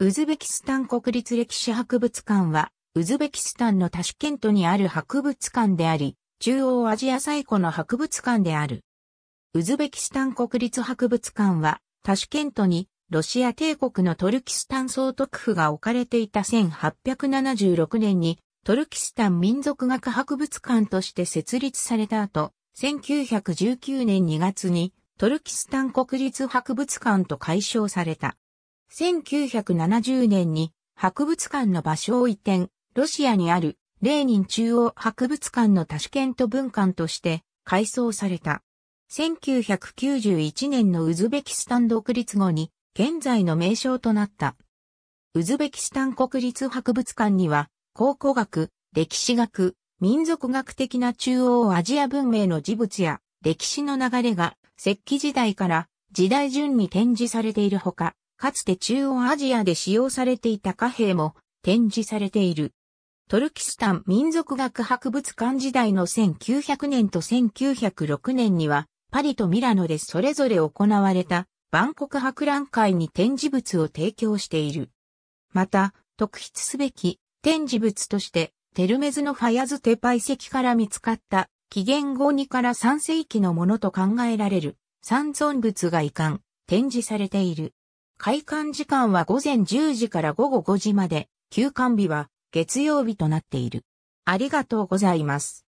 ウズベキスタン国立歴史博物館は、ウズベキスタンのタシュケントにある博物館であり、中央アジア最古の博物館である。ウズベキスタン国立博物館は、タシュケントに、ロシア帝国のトルキスタン総督府が置かれていた1876年に、トルキスタン民族学博物館として設立された後、1919年2月に、トルキスタン国立博物館と解消された。1970年に博物館の場所を移転、ロシアにあるレーニン中央博物館のタシケント文館として改装された。1991年のウズベキスタン独立後に現在の名称となった。ウズベキスタン国立博物館には考古学、歴史学、民族学的な中央アジア文明の事物や歴史の流れが石器時代から時代順に展示されているほか、かつて中央アジアで使用されていた貨幣も展示されている。トルキスタン民族学博物館時代の1900年と1906年には、パリとミラノでそれぞれ行われた万国博覧会に展示物を提供している。また、特筆すべき展示物として、テルメズのファヤズテパイ石から見つかった紀元後2から3世紀のものと考えられる、三存物が遺憾、展示されている。開館時間は午前10時から午後5時まで、休館日は月曜日となっている。ありがとうございます。